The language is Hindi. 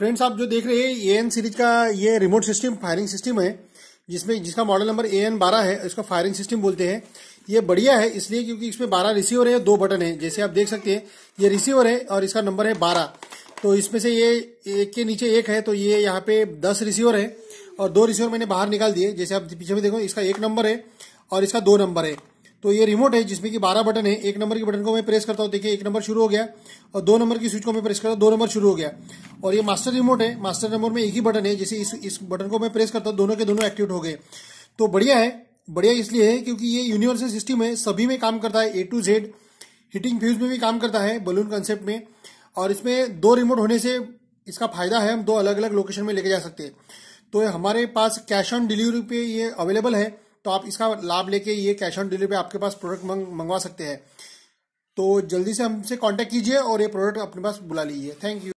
फ्रेंड्स आप जो देख रहे हैं ए एन सीरीज का ये रिमोट सिस्टम फायरिंग सिस्टम है जिसमें जिसका मॉडल नंबर ए एन बारह है इसका फायरिंग सिस्टम बोलते हैं ये बढ़िया है इसलिए क्योंकि इसमें बारह रिसीवर है दो बटन है जैसे आप देख सकते हैं ये रिसीवर है और इसका नंबर है बारह तो इसमें से ये एक के नीचे एक है तो ये यहाँ पे दस रिसीवर है और दो रिसीवर मैंने बाहर निकाल दिए जैसे आप पीछे में देखो इसका एक नंबर है और इसका दो नंबर है तो ये रिमोट है जिसमें कि बारह बटन है एक नंबर के बटन को मैं प्रेस करता हूँ देखिए एक नंबर शुरू हो गया और दो नंबर की स्विच को मैं प्रेस करता हूँ दो नंबर शुरू हो गया और ये मास्टर रिमोट है मास्टर रिमोट में एक ही बटन है जैसे इस इस बटन को मैं प्रेस करता हूँ दोनों के दोनों एक्टिवेट हो गए तो बढ़िया है बढ़िया इसलिए है क्योंकि ये यूनिवर्सल सिस्टम है सभी में काम करता है A to Z heating fuse में भी काम करता है बलून कंसेप्ट में और इसमें दो रिमोट होने से इसका फायदा है हम दो अलग अलग लोकेशन में लेके जा सकते हैं तो हमारे पास कैश ऑन डिलीवरी पे ये अवेलेबल है तो आप इसका लाभ लेके ये कैश ऑन डिलीवरी पे आपके पास प्रोडक्ट मंग, मंगवा सकते हैं तो जल्दी से हमसे कांटेक्ट कीजिए और ये प्रोडक्ट अपने पास बुला लीजिए थैंक यू